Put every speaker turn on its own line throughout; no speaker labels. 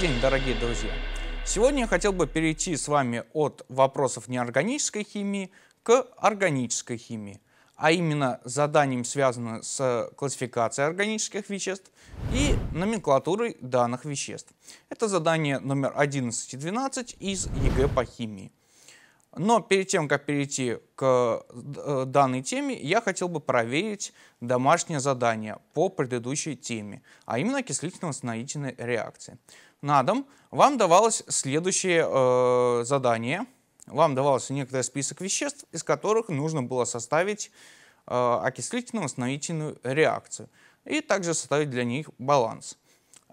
день, дорогие друзья! Сегодня я хотел бы перейти с вами от вопросов неорганической химии к органической химии, а именно заданием связано с классификацией органических веществ и номенклатурой данных веществ. Это задание номер 11 и 12 из ЕГЭ по химии. Но перед тем, как перейти к э, э, данной теме, я хотел бы проверить домашнее задание по предыдущей теме, а именно окислительно-восстановительной реакции на дом вам давалось следующее э, задание. Вам давался некоторый список веществ, из которых нужно было составить э, окислительно-восстановительную реакцию и также составить для них баланс.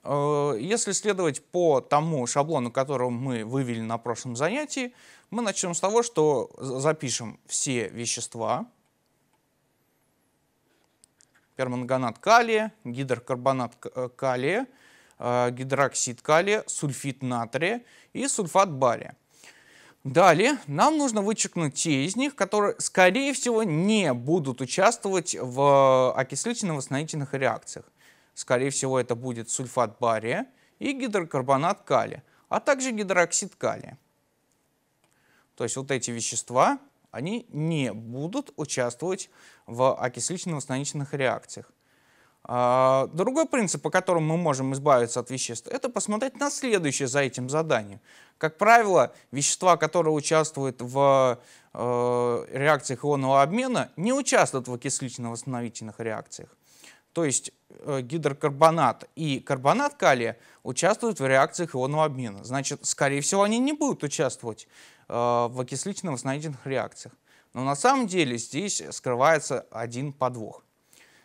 Э, если следовать по тому шаблону, который мы вывели на прошлом занятии, мы начнем с того, что запишем все вещества, перманганат калия, гидрокарбонат э, калия, Э, гидроксид калия, сульфид натрия и сульфат бария. Далее нам нужно вычеркнуть те из них, которые, скорее всего, не будут участвовать в окислительно-восстановительных реакциях. Скорее всего, это будет сульфат бария и гидрокарбонат калия, а также гидроксид калия. То есть вот эти вещества, они не будут участвовать в окислительно-восстановительных реакциях. А другой принцип, по которому мы можем избавиться от веществ, это посмотреть на следующее за этим заданием. Как правило, вещества, которые участвуют в э, реакциях ионного обмена, не участвуют в окислительно-восстановительных реакциях. То есть э, гидрокарбонат и карбонат калия участвуют в реакциях ионного обмена. Значит, скорее всего, они не будут участвовать э, в окислительно-восстановительных реакциях. Но на самом деле здесь скрывается один подвох –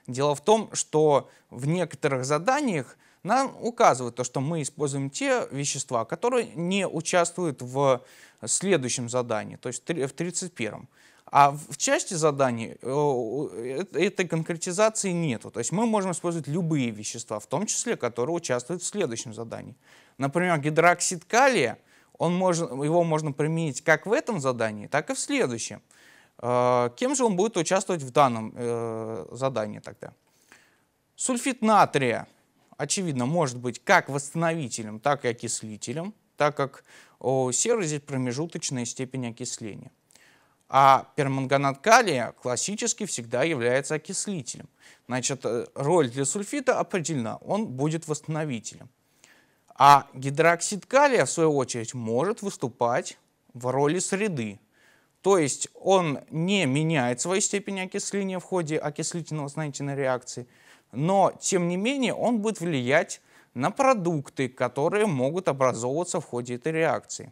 Дело в том, что в некоторых заданиях нам указывают то, что мы используем те вещества, которые не участвуют в следующем задании, то есть в 31-м. А в части задания э, э, э, этой конкретизации нету. То есть мы можем использовать любые вещества, в том числе, которые участвуют в следующем задании. Например, гидроксид калия, он может, его можно применить как в этом задании, так и в следующем. Э, кем же он будет участвовать в данном э, задании тогда? Сульфид натрия, очевидно, может быть как восстановителем, так и окислителем, так как у серы здесь промежуточная степень окисления. А перманганат калия классически всегда является окислителем. Значит, э, роль для сульфита определена, он будет восстановителем. А гидроксид калия, в свою очередь, может выступать в роли среды, то есть он не меняет свою степень окисления в ходе окислительно-восстановительной реакции, но тем не менее он будет влиять на продукты, которые могут образовываться в ходе этой реакции.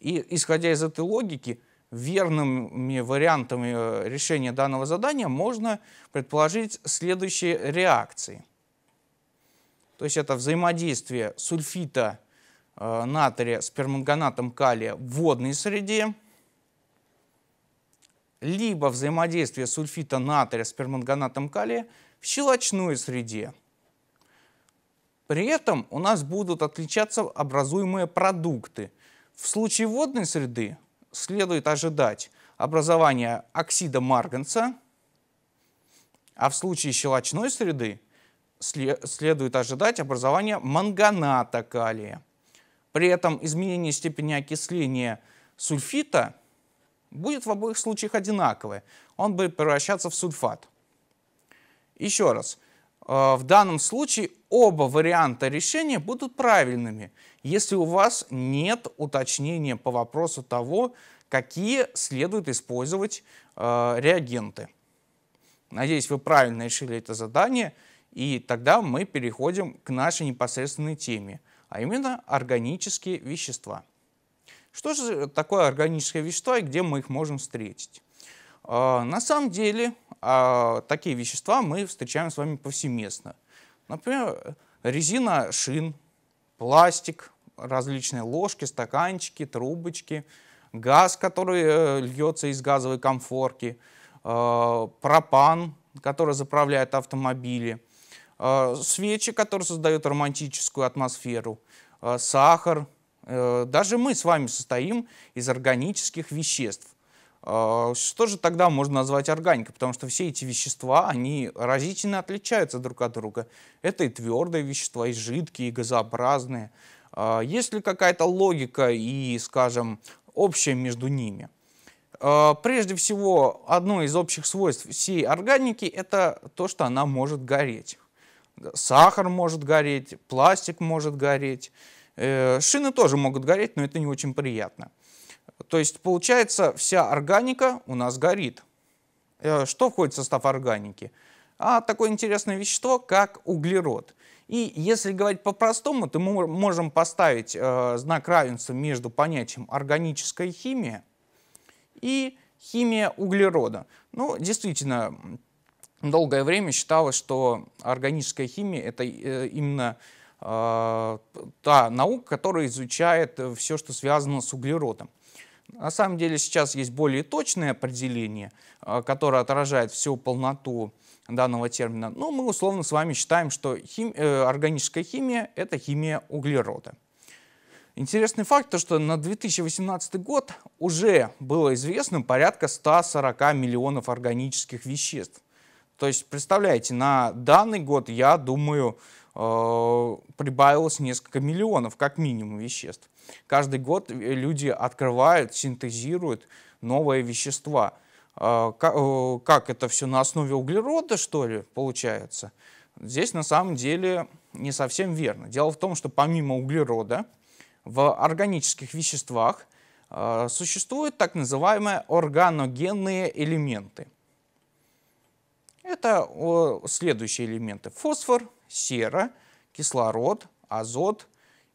И исходя из этой логики, верными вариантами э, решения данного задания можно предположить следующие реакции. То есть это взаимодействие сульфита э, натрия с перманганатом калия в водной среде, либо взаимодействие сульфита натрия с перманганатом калия в щелочной среде. При этом у нас будут отличаться образуемые продукты. В случае водной среды следует ожидать образования оксида марганца, а в случае щелочной среды следует ожидать образования манганата калия. При этом изменение степени окисления сульфита – будет в обоих случаях одинаковое. Он будет превращаться в сульфат. Еще раз, э, в данном случае оба варианта решения будут правильными, если у вас нет уточнения по вопросу того, какие следует использовать э, реагенты. Надеюсь, вы правильно решили это задание, и тогда мы переходим к нашей непосредственной теме, а именно органические вещества. Что же такое органическое вещество и где мы их можем встретить? А, на самом деле, а, такие вещества мы встречаем с вами повсеместно. Например, резина шин, пластик, различные ложки, стаканчики, трубочки, газ, который э, льется из газовой комфорки, а, пропан, который заправляет автомобили, свечи, которые создают романтическую атмосферу, сахар, Э, даже мы с вами состоим из органических веществ. Э, что же тогда можно назвать органикой? Потому что все эти вещества, они разительно отличаются друг от друга. Это и твердые вещества, и жидкие, и газообразные. Э, есть ли какая-то логика и, скажем, общее между ними? Прежде всего, одно из общих свойств всей органики – это то, что она может гореть. Сахар может гореть, пластик может гореть. Э, шины тоже могут гореть, но это не очень приятно. То есть получается вся органика у нас горит. Э, что входит в состав органики? А такое интересное вещество, как углерод. И если говорить по-простому, то мы можем поставить э, знак равенства между понятием органическая химия и химия углерода. Ну, действительно, долгое время считалось, что органическая химия это э, именно э, а, та наука, которая изучает э, все, что связано с углеродом. На самом деле сейчас есть более точное определение, а, которое отражает всю полноту данного термина. Но мы условно с вами считаем, что хим... Э, органическая химия — это химия углерода. Интересный факт, то, что на 2018 год уже было известно порядка 140 миллионов органических веществ. То есть, представляете, на данный год, я думаю, Э, прибавилось несколько миллионов, как минимум, веществ. Каждый год э, люди открывают, синтезируют новые вещества. Э, как это все на основе углерода, что ли, получается? Здесь на самом деле не совсем верно. Дело в том, что помимо углерода в органических веществах существуют так называемые органогенные элементы – это следующие элементы. Фосфор, сера, кислород, азот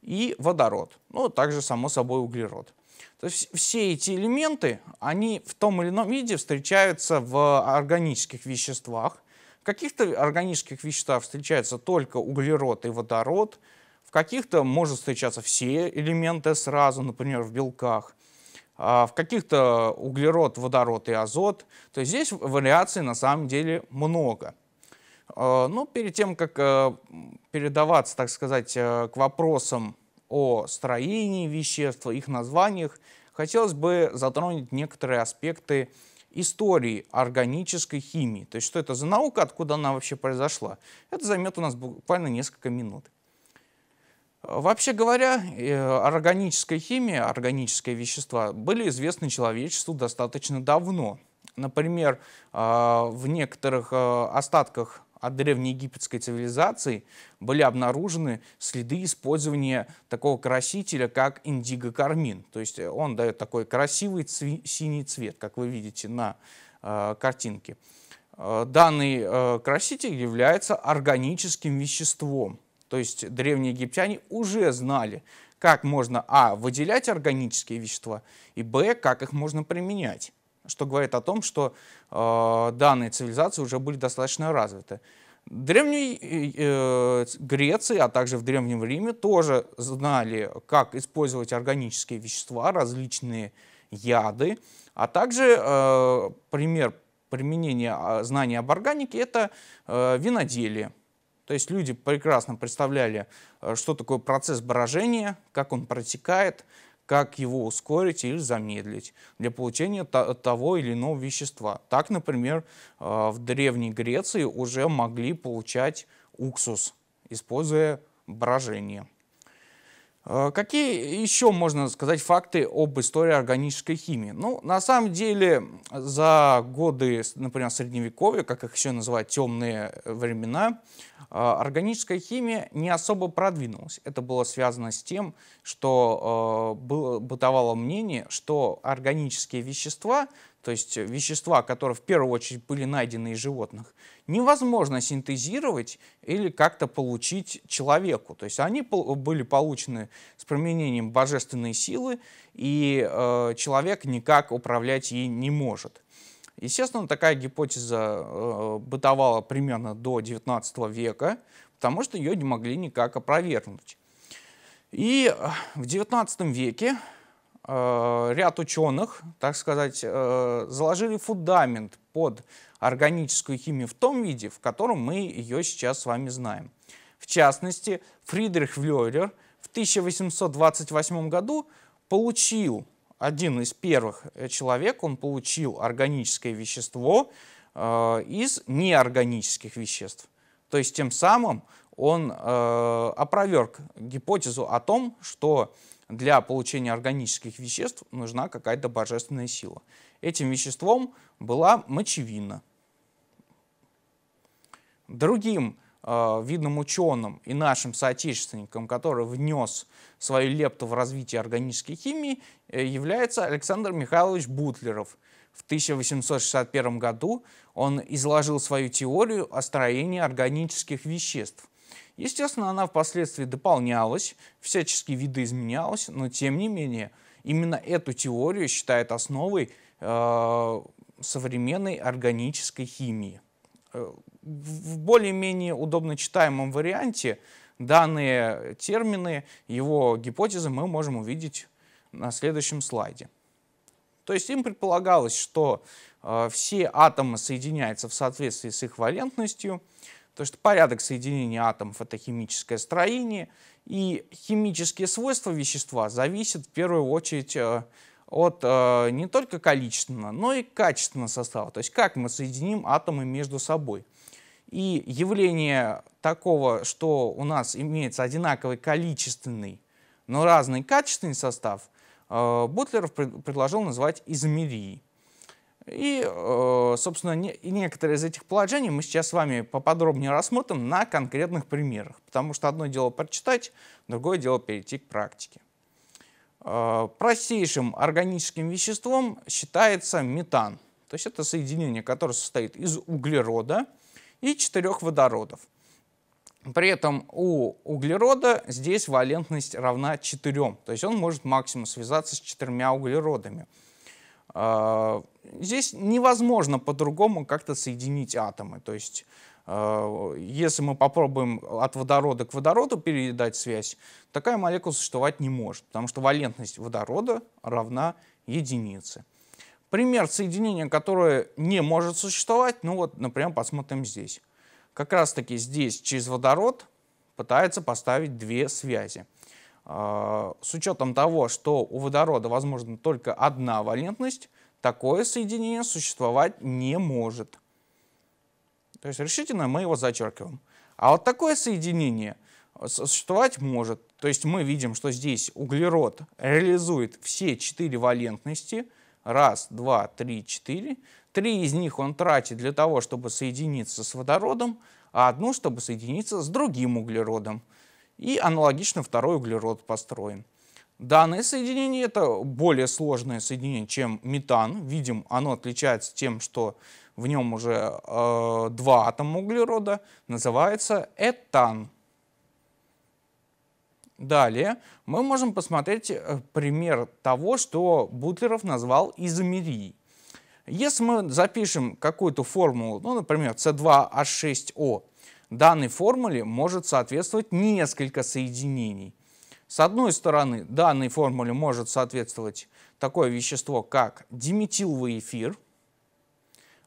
и водород. Ну, также, само собой, углерод. То есть все эти элементы, они в том или ином виде встречаются в органических веществах. В каких-то органических веществах встречаются только углерод и водород. В каких-то может встречаться все элементы сразу, например, в белках – а, в каких-то углерод, водород и азот. То есть здесь вариаций на самом деле много. А, Но ну, перед тем, как э, передаваться, так сказать, э, к вопросам о строении веществ, их названиях, хотелось бы затронуть некоторые аспекты истории органической химии. То есть что это за наука, откуда она вообще произошла. Это займет у нас буквально несколько минут. Вообще говоря, э, органическая химия, органические вещества были известны человечеству достаточно давно. Например, а, в некоторых э, остатках от древнеегипетской цивилизации были обнаружены следы использования такого красителя, как индиго-кармин. То есть э, он дает такой красивый цве синий цвет, как вы видите на э, картинке. Данный э, краситель является органическим веществом. То есть древние египтяне уже знали, как можно, а, выделять органические вещества, и, б, как их можно применять. Что говорит о том, что э, данные цивилизации уже были достаточно развиты. В Древней э, э Греции, а также в Древнем Риме тоже знали, как использовать органические вещества, различные яды, а также э, пример применения а, знаний об органике – это э, виноделие. То есть люди прекрасно представляли, э, что такое процесс брожения, как он протекает, как его ускорить или замедлить для получения того или иного вещества. Так, например, э, в Древней Греции уже могли получать уксус, используя брожение. Э, какие еще можно сказать факты об истории органической химии? Ну, на самом деле, за годы, например, Средневековья, как их еще называют, темные времена, Э, органическая химия не особо продвинулась. Это было связано с тем, что э, бытовало мнение, что органические вещества, то есть вещества, которые в первую очередь были найдены из животных, невозможно синтезировать или как-то получить человеку. То есть они были получены с применением божественной силы, и э, человек никак управлять ей не может. Естественно, такая гипотеза э, бытовала примерно до 19 века, потому что ее не могли никак опровергнуть. И э, в 19 веке э, ряд ученых, так сказать, э, заложили фундамент под органическую химию в том виде, в котором мы ее сейчас с вами знаем. В частности, Фридрих Влёрер в 1828 году получил один из первых э, человек, он получил органическое вещество э, из неорганических веществ. То есть тем самым он э, опроверг гипотезу о том, что для получения органических веществ нужна какая-то божественная сила. Этим веществом была мочевина. Другим а, видным ученым и нашим соотечественником, который внес свою лепту в развитие органической химии, э, является Александр Михайлович Бутлеров. В 1861 году он изложил свою теорию о строении органических веществ. Естественно, она впоследствии дополнялась, всячески видоизменялась, но тем не менее именно эту теорию считает основой э, современной органической химии э, в более-менее удобно читаемом варианте данные термины, его гипотезы мы можем увидеть на следующем слайде. То есть им предполагалось, что э, все атомы соединяются в соответствии с их валентностью, то есть порядок соединения атомов — это химическое строение, и химические свойства вещества зависят в первую очередь э, от э, не только количественного, но и качественного состава, то есть как мы соединим атомы между собой — и явление такого, что у нас имеется одинаковый количественный, но разный качественный состав, э, Бутлеров предложил назвать изомерией. И, э, собственно, не, некоторые из этих положений мы сейчас с вами поподробнее рассмотрим на конкретных примерах, потому что одно дело прочитать, другое дело перейти к практике. Э, простейшим органическим веществом считается метан. То есть это соединение, которое состоит из углерода – и четырех водородов. При этом у углерода здесь валентность равна 4, то есть он может максимум связаться с четырьмя углеродами. А, здесь невозможно по-другому как-то соединить атомы, то есть а, если мы попробуем от водорода к водороду передать связь, такая молекула существовать не может, потому что валентность водорода равна единице. Пример соединения, которое не может существовать, ну вот, например, посмотрим здесь. Как раз-таки здесь через водород пытается поставить две связи. А, с учетом того, что у водорода возможно только одна валентность, такое соединение существовать не может. То есть решительно мы его зачеркиваем. А вот такое соединение э, существовать может. То есть мы видим, что здесь углерод реализует все четыре валентности – Раз, два, три, четыре. Три из них он тратит для того, чтобы соединиться с водородом, а одну, чтобы соединиться с другим углеродом. И аналогично второй углерод построен. Данное соединение это более сложное соединение, чем метан. Видим, оно отличается тем, что в нем уже э, два атома углерода. Называется этан. Далее мы можем посмотреть э, пример того, что Бутлеров назвал изомерией. Если мы запишем какую-то формулу, ну, например, С2H6O, а данной формуле может соответствовать несколько соединений. С одной стороны, данной формуле может соответствовать такое вещество, как диметиловый эфир.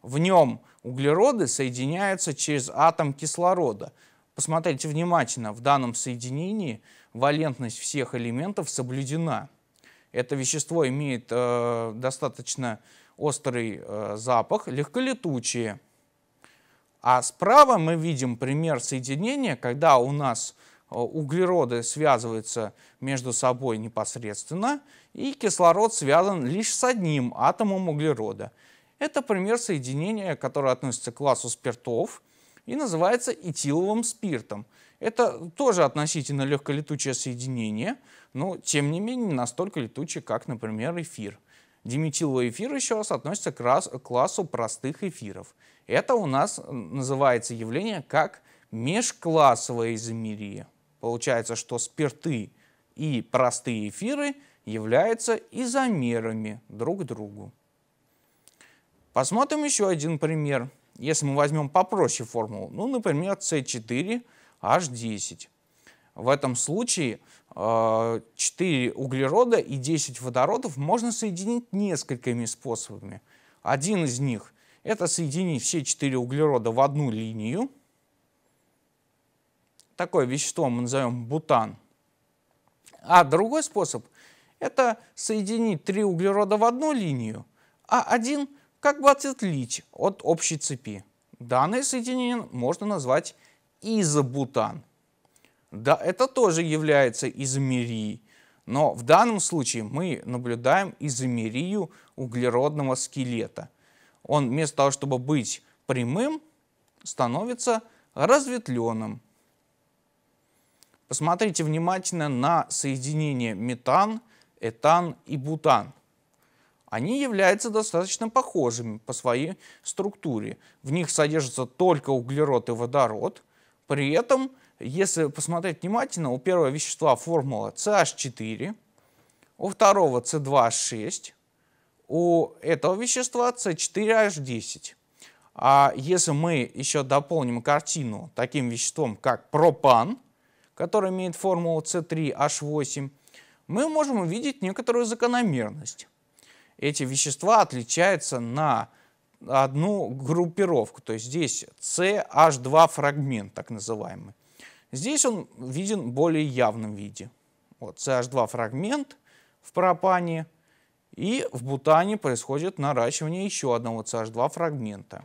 В нем углероды соединяются через атом кислорода. Посмотрите внимательно, в данном соединении – валентность всех элементов соблюдена. Это вещество имеет э, достаточно острый э, запах, легколетучие. А справа мы видим пример соединения, когда у нас э, углероды связываются между собой непосредственно, и кислород связан лишь с одним атомом углерода. Это пример соединения, которое относится к классу спиртов и называется этиловым спиртом. Это тоже относительно легколетучее соединение, но тем не менее не настолько летучее, как, например, эфир. Диметиловый эфир еще раз относится к, раз, к классу простых эфиров. Это у нас называется явление как межклассовое изомерия. Получается, что спирты и простые эфиры являются изомерами друг к другу. Посмотрим еще один пример. Если мы возьмем попроще формулу, ну, например, С4 аж 10. В этом случае 4 э, углерода и 10 водородов можно соединить несколькими способами. Один из них – это соединить все 4 углерода в одну линию. Такое вещество мы назовем бутан. А другой способ – это соединить три углерода в одну линию, а один как бы отлить от общей цепи. Данное соединение можно назвать изобутан. Да, это тоже является изомерией, но в данном случае мы наблюдаем изомерию углеродного скелета. Он вместо того, чтобы быть прямым, становится разветвленным. Посмотрите внимательно на соединение метан, этан и бутан. Они являются достаточно похожими по своей структуре. В них содержится только углерод и водород – при этом, если посмотреть внимательно, у первого вещества формула CH4, у второго C2H6, у этого вещества C4H10. А если мы еще дополним картину таким веществом, как пропан, который имеет формулу C3H8, мы можем увидеть некоторую закономерность. Эти вещества отличаются на одну группировку. То есть здесь CH2 фрагмент, так называемый. Здесь он виден в более явном виде. Вот CH2 фрагмент в пропане. И в бутане происходит наращивание еще одного CH2 фрагмента.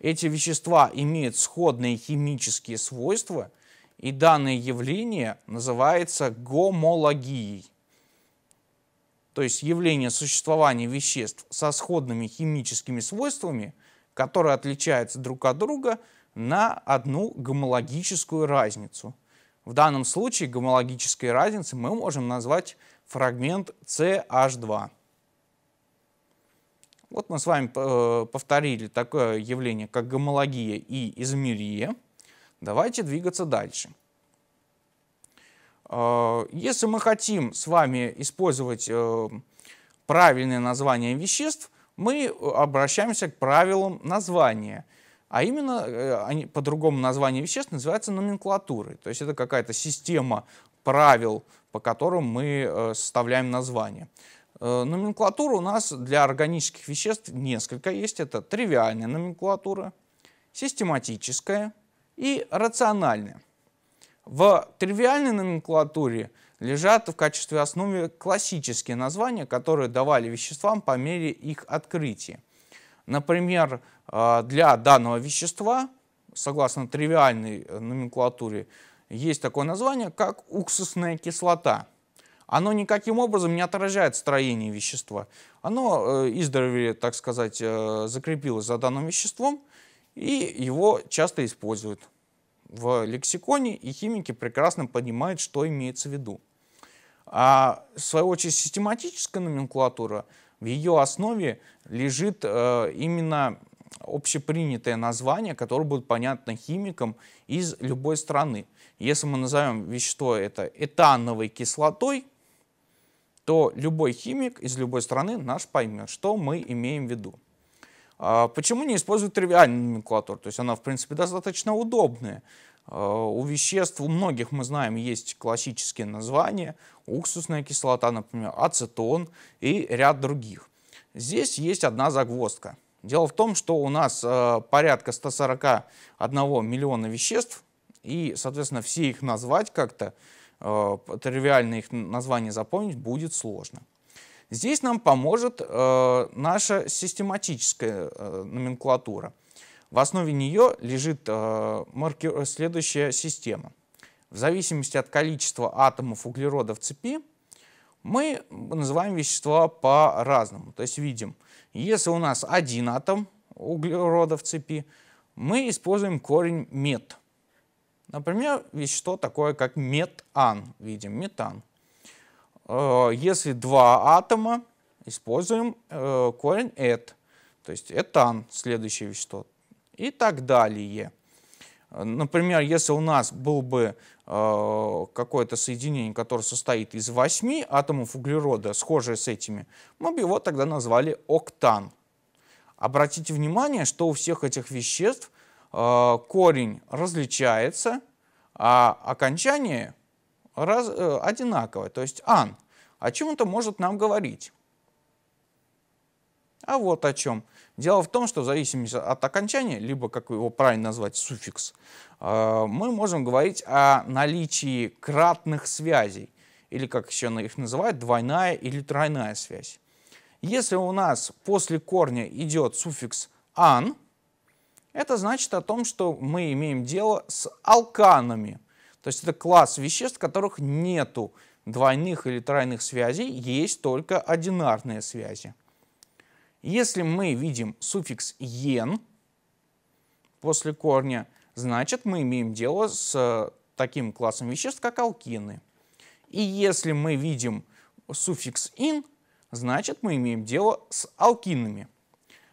Эти вещества имеют сходные химические свойства, и данное явление называется гомологией то есть явление существования веществ со сходными химическими свойствами, которые отличаются друг от друга на одну гомологическую разницу. В данном случае гомологической разницей мы можем назвать фрагмент CH2. Вот мы с вами э, повторили такое явление, как гомология и измерие. Давайте двигаться дальше. Э, если мы хотим с вами использовать э, правильное название веществ, мы э, обращаемся к правилам названия. А именно, по-другому название веществ называется номенклатурой. То есть это какая-то система правил, по которым мы составляем название. Номенклатура у нас для органических веществ несколько есть. Это тривиальная номенклатура, систематическая и рациональная. В тривиальной номенклатуре лежат в качестве основы классические названия, которые давали веществам по мере их открытия. Например, э, для данного вещества, согласно тривиальной э, номенклатуре, есть такое название, как уксусная кислота. Оно никаким образом не отражает строение вещества. Оно э, издревле, так сказать, закрепилось за данным веществом, и его часто используют в лексиконе, и химики прекрасно понимают, что имеется в виду. А в свою очередь систематическая номенклатура, в ее основе лежит э, именно общепринятое название, которое будет понятно химикам из любой страны. Если мы назовем вещество это этановой кислотой, то любой химик из любой страны наш поймет, что мы имеем в виду. А почему не использовать тривиальную номенклатуру? То есть она, в принципе, достаточно удобная. А у веществ, у многих, мы знаем, есть классические названия. Уксусная кислота, например, ацетон и ряд других. Здесь есть одна загвоздка. Дело в том, что у нас э, порядка 141 миллиона веществ, и, соответственно, все их назвать как-то, э, тривиально их название запомнить будет сложно. Здесь нам поможет э, наша систематическая э, номенклатура. В основе нее лежит э, маркер... Э, следующая система. В зависимости от количества атомов углерода в цепи мы называем вещества по-разному. То есть видим, если у нас один атом углерода в цепи, мы используем корень мет. Например, вещество такое, как метан, видим, метан. Э, если два атома, используем э, корень эт, то есть этан, следующее вещество, и так далее. Например, если у нас был бы э, какое-то соединение, которое состоит из 8 атомов углерода, схожее с этими, мы бы его тогда назвали октан. Обратите внимание, что у всех этих веществ корень различается, а окончание раз, э, одинаковое, то есть ан, о чем это может нам говорить? А вот о чем. Дело в том, что в зависимости от окончания, либо, как его правильно назвать, суффикс, э, мы можем говорить о наличии кратных связей, или, как еще их называют, двойная или тройная связь. Если у нас после корня идет суффикс «ан», это значит о том, что мы имеем дело с алканами. То есть это класс веществ, в которых нету двойных или тройных связей, есть только одинарные связи. Если мы видим суффикс «ен» после корня, значит мы имеем дело с э, таким классом веществ, как алкины. И если мы видим суффикс «ин», значит мы имеем дело с алкинами.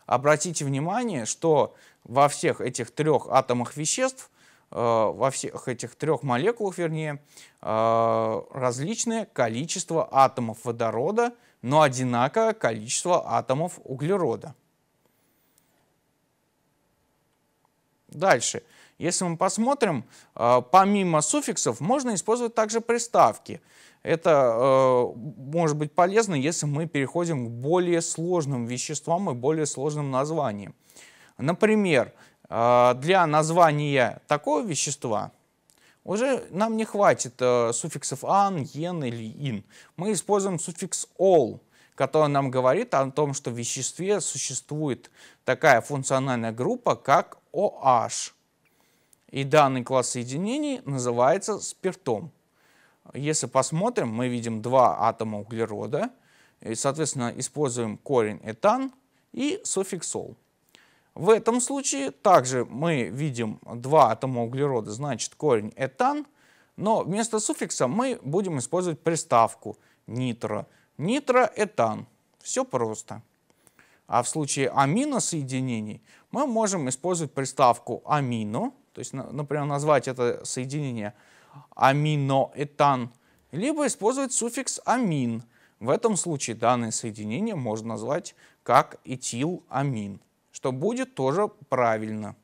Обратите внимание, что во всех этих трех атомах веществ – Э, во всех этих трех молекулах, вернее, э, различное количество атомов водорода, но одинаковое количество атомов углерода. Дальше. Если мы посмотрим, э, помимо суффиксов можно использовать также приставки. Это может быть полезно, если мы переходим к более сложным веществам и более сложным названиям. Например, а, для названия такого вещества уже нам не хватит э, суффиксов «ан», «ен» или «ин». Мы используем суффикс «ол», который нам говорит о том, что в веществе существует такая функциональная группа, как OH. И данный класс соединений называется спиртом. Если посмотрим, мы видим два атома углерода, и, соответственно, используем корень этан и суффикс «ол». В этом случае также мы видим два атома углерода, значит корень этан, но вместо суффикса мы будем использовать приставку нитро. Нитроэтан. Все просто. А в случае аминосоединений мы можем использовать приставку амино, то есть, например, назвать это соединение аминоэтан, либо использовать суффикс амин. В этом случае данное соединение можно назвать как этиламин что будет тоже правильно.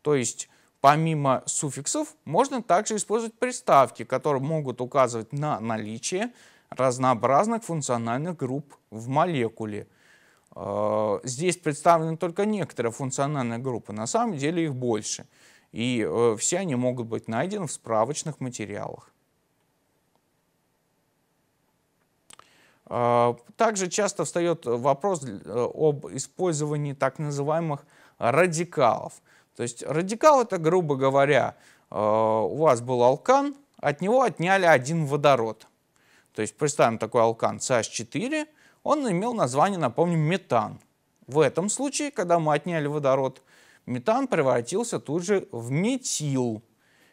То есть помимо суффиксов можно также использовать приставки, которые могут указывать на наличие разнообразных функциональных групп в молекуле. Э, здесь представлены только некоторые функциональные группы, на самом деле их больше. И э, все они могут быть найдены в справочных материалах. А, также часто встает вопрос э, об использовании так называемых радикалов. То есть радикал это, грубо говоря, э, у вас был алкан, от него отняли один водород. То есть представим такой алкан CH4, он имел название, напомним, метан. В этом случае, когда мы отняли водород, метан превратился тут же в метил.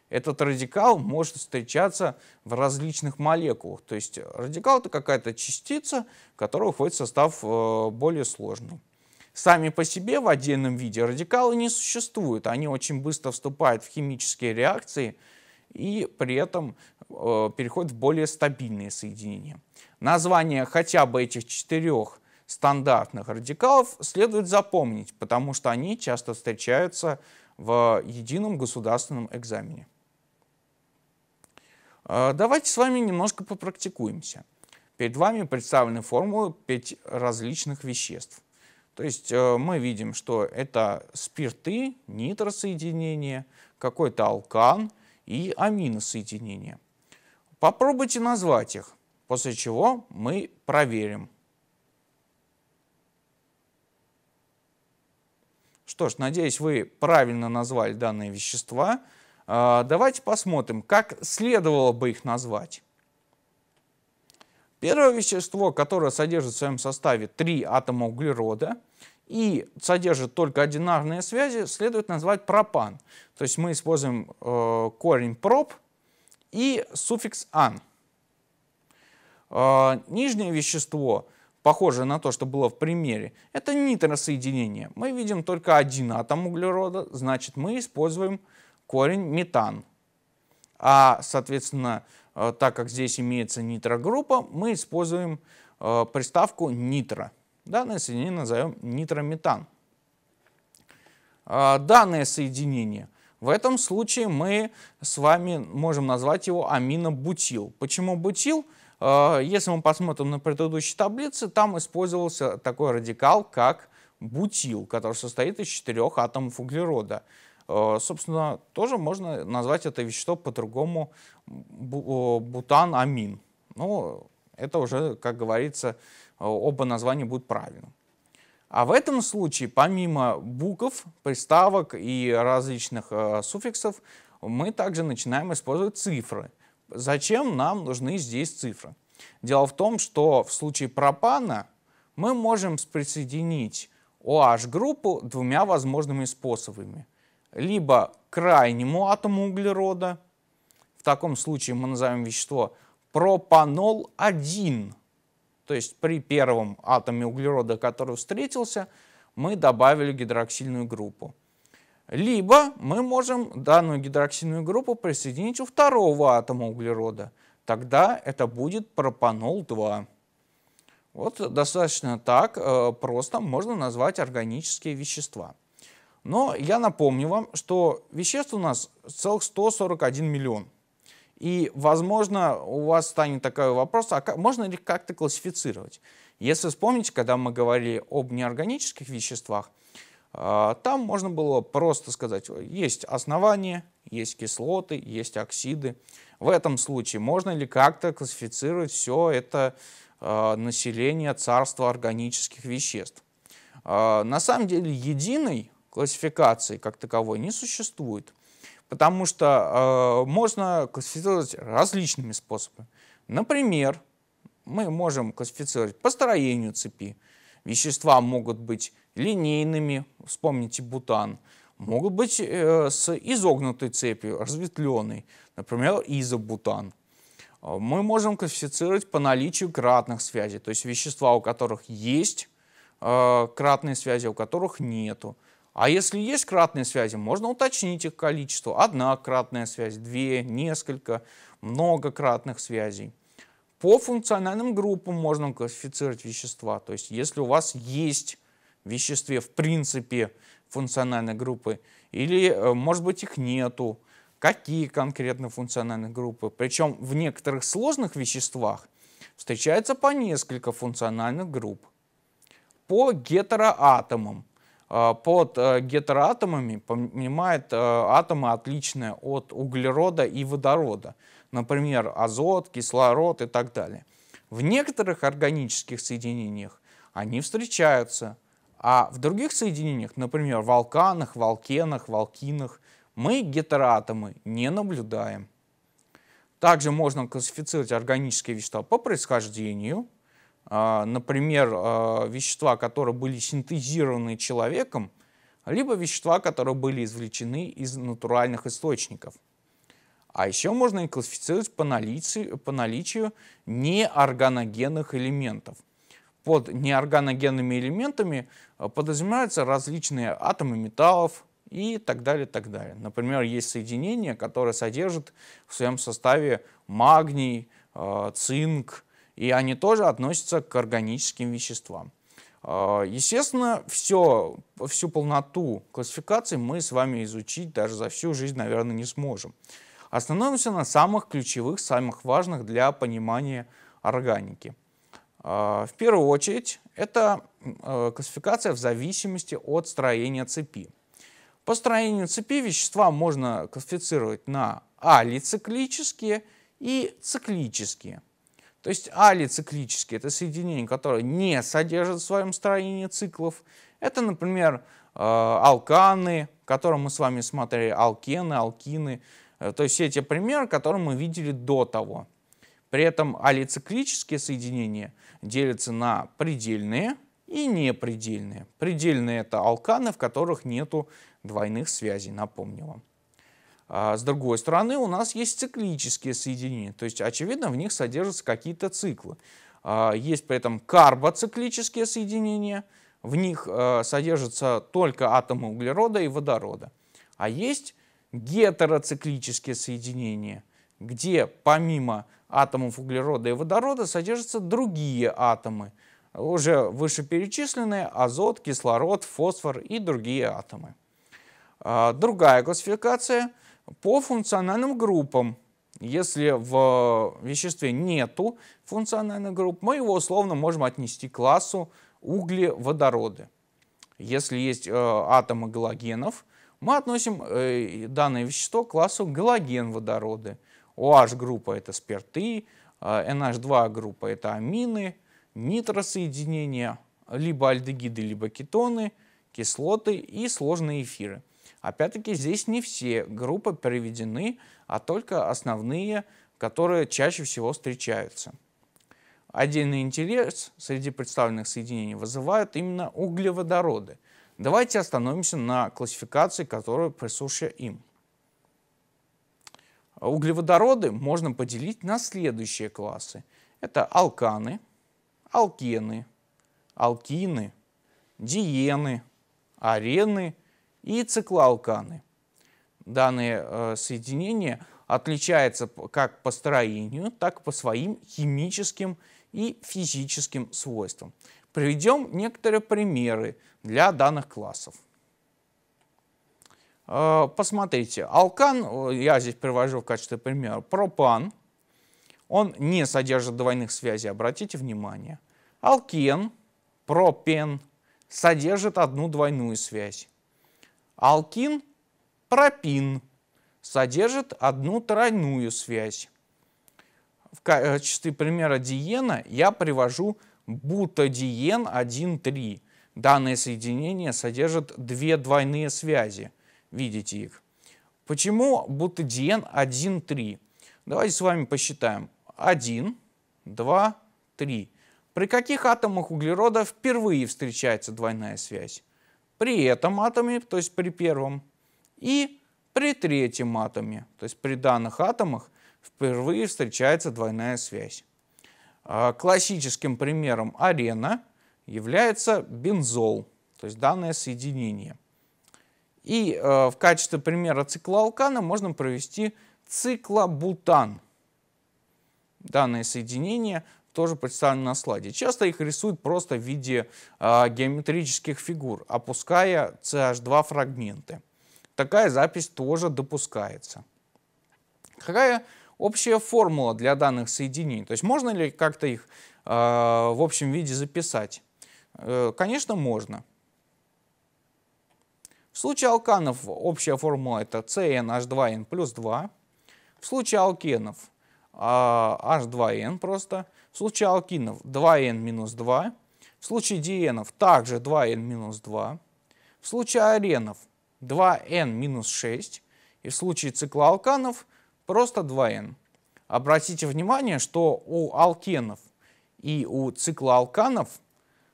Этот радикал может встречаться в различных молекулах. То есть радикал это какая-то частица, которая входит в состав э, более сложный. Сами по себе в отдельном виде радикалы не существуют. Они очень быстро вступают в химические реакции и при этом э, переходят в более стабильные соединения. Название хотя бы этих четырех стандартных радикалов следует запомнить, потому что они часто встречаются в едином государственном экзамене. А, давайте с вами немножко попрактикуемся. Перед вами представлены формулы 5 различных веществ. То есть э, мы видим, что это спирты, нитросоединение, какой-то алкан и аминосоединение. Попробуйте назвать их, после чего мы проверим. Что ж, надеюсь, вы правильно назвали данные вещества. А, давайте посмотрим, как следовало бы их назвать. Первое вещество, которое содержит в своем составе три атома углерода и содержит только одинарные связи, следует назвать пропан. То есть мы используем э, корень проп и суффикс ан. А, нижнее вещество, похожее на то, что было в примере, это нитросоединение. Мы видим только один атом углерода, значит мы используем корень метан. А, соответственно, э, так как здесь имеется нитрогруппа, мы используем э, приставку нитро. Данное соединение назовем нитрометан. А, данное соединение. В этом случае мы с вами можем назвать его аминобутил. Почему бутил? Э, если мы посмотрим на предыдущей таблице, там использовался такой радикал, как бутил, который состоит из четырех атомов углерода. Э, собственно, тоже можно назвать это вещество по-другому бутанамин. Ну, это уже, как говорится, э, оба названия будут правильно. А в этом случае, помимо букв, приставок и различных э, суффиксов, мы также начинаем использовать цифры. Зачем нам нужны здесь цифры? Дело в том, что в случае пропана мы можем присоединить OH-группу двумя возможными способами – либо крайнему атому углерода, в таком случае мы назовем вещество пропанол-1, то есть при первом атоме углерода, который встретился, мы добавили гидроксильную группу. Либо мы можем данную гидроксильную группу присоединить у второго атома углерода. Тогда это будет пропанол-2. Вот достаточно так э, просто можно назвать органические вещества. Но я напомню вам, что веществ у нас целых 141 миллион. И, возможно, у вас станет такой вопрос, а как, можно ли как-то классифицировать? Если вспомните, когда мы говорили об неорганических веществах, а, там можно было просто сказать, есть основания, есть кислоты, есть оксиды. В этом случае можно ли как-то классифицировать все это а, население царства органических веществ? А, на самом деле единой классификации как таковой не существует, потому что э, можно классифицировать различными способами. Например, мы можем классифицировать по строению цепи. Вещества могут быть линейными, вспомните бутан, могут быть э, с изогнутой цепью, разветвленной, например, изобутан. Э, мы можем классифицировать по наличию кратных связей, то есть вещества, у которых есть э, кратные связи, а у которых нету. А если есть кратные связи, можно уточнить их количество. Одна кратная связь, две, несколько, многократных связей. По функциональным группам можно классифицировать вещества. То есть если у вас есть в веществе в принципе функциональной группы, или э, может быть их нету, какие конкретно функциональные группы. Причем в некоторых сложных веществах встречается по несколько функциональных групп. По гетероатомам а, под э, гетероатомами понимает э, атомы, отличные от углерода и водорода, например, азот, кислород и так далее. В некоторых органических соединениях они встречаются, а в других соединениях, например, в алканах, волкенах, волкинах, мы гетероатомы не наблюдаем. Также можно классифицировать органические вещества по происхождению – а, например, а, вещества, которые были синтезированы человеком, либо вещества, которые были извлечены из натуральных источников. А еще можно и классифицировать по наличию, по наличию неорганогенных элементов. Под неорганогенными элементами а, подразумеваются различные атомы металлов и так далее, так далее. Например, есть соединения, которые содержат в своем составе магний, цинк, и они тоже относятся к органическим веществам. А, естественно, все, всю полноту классификации мы с вами изучить даже за всю жизнь, наверное, не сможем. Остановимся на самых ключевых, самых важных для понимания органики. А, в первую очередь, это а, классификация в зависимости от строения цепи. По строению цепи вещества можно классифицировать на алициклические и циклические. То есть алициклические – это соединения, которые не содержат в своем строении циклов. Это, например, э, алканы, которые мы с вами смотрели, алкены, алкины. Э, то есть все эти примеры, которые мы видели до того. При этом алициклические соединения делятся на предельные и непредельные. Предельные – это алканы, в которых нету двойных связей, напомню вам. А с другой стороны, у нас есть циклические соединения, то есть, очевидно, в них содержатся какие-то циклы. А, есть при этом карбоциклические соединения, в них э, содержатся только атомы углерода и водорода. А есть гетероциклические соединения, где помимо атомов углерода и водорода содержатся другие атомы, уже вышеперечисленные азот, кислород, фосфор и другие атомы. А, другая классификация – по функциональным группам. Если в э, веществе нету функциональных групп, мы его условно можем отнести к классу углеводороды. Если есть э, атомы галогенов, мы относим э, данное вещество к классу галоген-водороды. OH-группа – это спирты, э, NH2-группа – это амины, нитросоединения, либо альдегиды, либо кетоны, кислоты и сложные эфиры. Опять-таки здесь не все группы приведены, а только основные, которые чаще всего встречаются. Отдельный интерес среди представленных соединений вызывают именно углеводороды. Давайте остановимся на классификации, которая присуща им. Углеводороды можно поделить на следующие классы. Это алканы, алкены, алкины, диены, арены – и циклоалканы. Данные э, соединения отличаются как по строению, так и по своим химическим и физическим свойствам. Приведем некоторые примеры для данных классов. Э, посмотрите, алкан, э, я здесь привожу в качестве примера, пропан, он не содержит двойных связей, обратите внимание. Алкен, пропен содержит одну двойную связь. Алкин – пропин, содержит одну тройную связь. В качестве э, примера диена я привожу бутадиен 1,3. Данное соединение содержит две двойные связи. Видите их. Почему бутадиен 1,3? Давайте с вами посчитаем. 1, 2, 3. При каких атомах углерода впервые встречается двойная связь? при этом атоме, то есть при первом, и при третьем атоме, то есть при данных атомах впервые встречается двойная связь. А, классическим примером арена является бензол, то есть данное соединение. И а, в качестве примера циклоалкана можно провести циклобутан. Данное соединение тоже представлены на слайде. Часто их рисуют просто в виде э, геометрических фигур, опуская CH2 фрагменты. Такая запись тоже допускается. Какая общая формула для данных соединений? То есть можно ли как-то их э, в общем виде записать? Э, конечно, можно. В случае алканов общая формула это CnH2n плюс 2. В случае алкенов а, H2n просто в случае алкинов 2n 2. В случае диенов также 2n 2. В случае аренов 2n 6. И в случае циклоалканов просто 2n. Обратите внимание, что у алкенов и у циклоалканов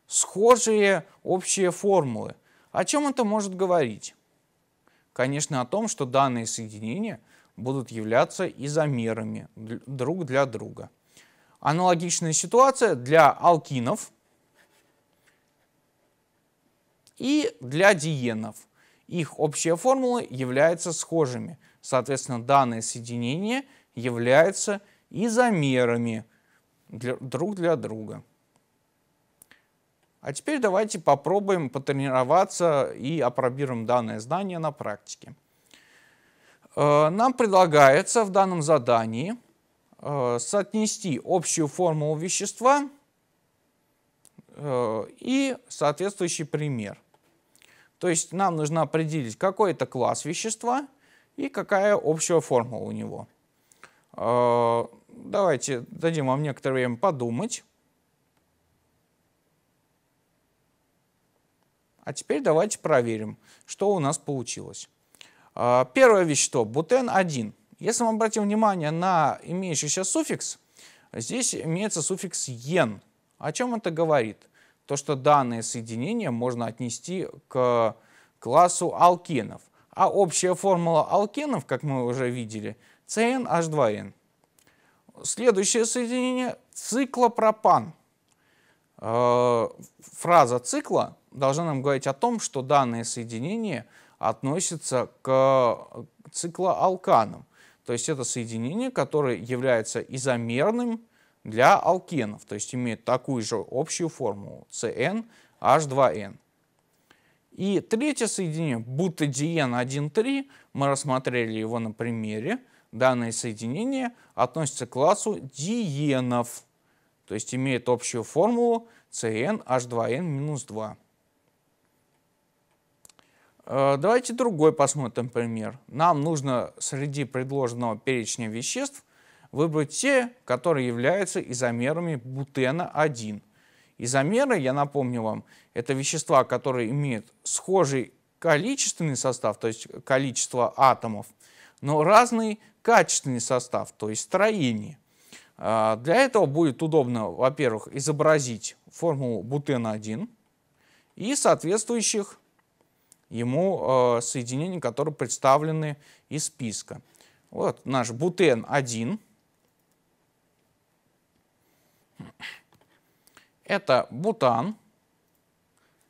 схожие общие формулы. О чем это может говорить? Конечно, о том, что данные соединения будут являться изомерами друг для друга. Аналогичная ситуация для алкинов и для диенов. Их общие формулы являются схожими. Соответственно, данное соединение является изомерами для, друг для друга. А теперь давайте попробуем потренироваться и опробируем данное знание на практике. Э, нам предлагается в данном задании – Э, соотнести общую формулу вещества э, и соответствующий пример. То есть нам нужно определить, какой это класс вещества и какая общая формула у него. Э, давайте дадим вам некоторое время подумать. А теперь давайте проверим, что у нас получилось. Первое вещество – бутен-1. Если мы обратим внимание на имеющийся суффикс, здесь имеется суффикс «ен». О чем это говорит? То, что данное соединение можно отнести к классу алкенов. А общая формула алкенов, как мы уже видели, CnH2n. Следующее соединение – циклопропан. Э, фраза цикла должна нам говорить о том, что данное соединение относится к циклоалканам. То есть это соединение, которое является изомерным для алкенов, то есть имеет такую же общую формулу CnH2n. И третье соединение, бутадиен 1,3, мы рассмотрели его на примере. Данное соединение относится к классу диенов, то есть имеет общую формулу CnH2n-2. Э, давайте другой посмотрим пример. Нам нужно среди предложенного перечня веществ выбрать те, которые являются изомерами бутена-1. Изомеры, я напомню вам, это вещества, которые имеют схожий количественный состав, то есть количество атомов, но разный качественный состав, то есть строение. Э, для этого будет удобно, во-первых, изобразить формулу бутена-1 и соответствующих ему э, соединения, которые представлены из списка. Вот наш бутен-1. Это бутан,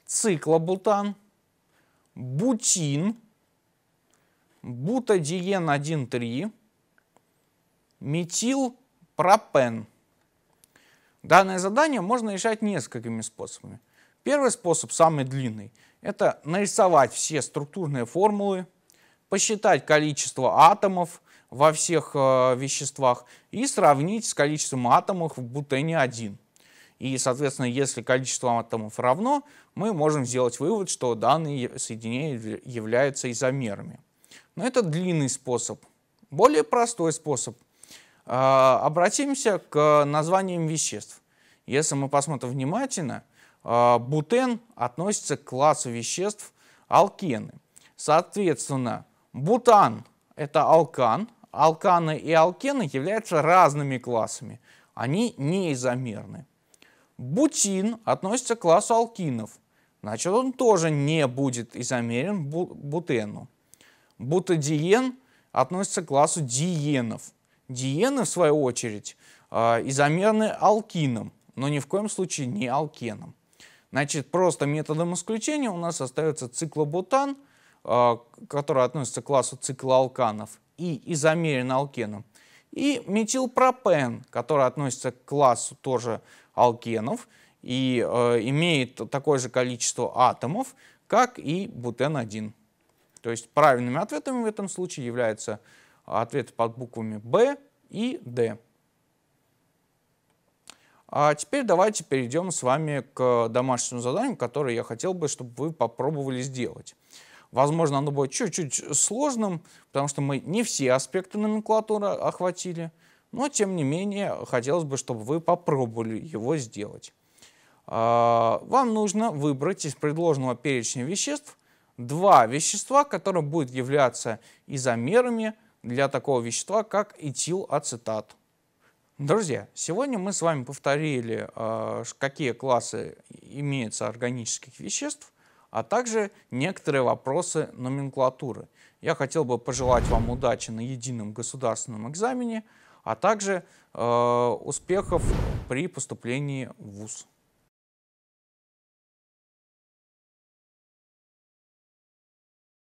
циклобутан, бутин, бутадиен 1,3, метилпропен. Данное задание можно решать несколькими способами. Первый способ, самый длинный – это нарисовать все структурные формулы, посчитать количество атомов во всех э, веществах и сравнить с количеством атомов в бутене 1. И, соответственно, если количество атомов равно, мы можем сделать вывод, что данные соединения являются изомерами. Но это длинный способ. Более простой способ. Э, обратимся к названиям веществ. Если мы посмотрим внимательно, а, бутен относится к классу веществ алкены. Соответственно, бутан – это алкан. Алканы и алкены являются разными классами. Они не изомерны. Бутин относится к классу алкинов. Значит, он тоже не будет изомерен бутену. Бутадиен относится к классу диенов. Диены, в свою очередь, а, изомерны алкинам, но ни в коем случае не алкеном. Значит, просто методом исключения у нас остается циклобутан, а, который относится к классу циклоалканов, и изомерен алкеном. И метилпропен, который относится к классу тоже алкенов и э, имеет такое же количество атомов, как и бутен-1. То есть правильными ответами в этом случае являются ответы под буквами B и D. А теперь давайте перейдем с вами к домашнему заданию, которое я хотел бы, чтобы вы попробовали сделать. Возможно, оно будет чуть-чуть сложным, потому что мы не все аспекты номенклатуры охватили, но, тем не менее, хотелось бы, чтобы вы попробовали его сделать. А, вам нужно выбрать из предложенного перечня веществ два вещества, которые будут являться изомерами для такого вещества, как этилацетат. Друзья, сегодня мы с вами повторили, э, какие классы имеются органических веществ, а также некоторые вопросы номенклатуры. Я хотел бы пожелать вам удачи на едином государственном экзамене, а также э, успехов при поступлении в ВУЗ.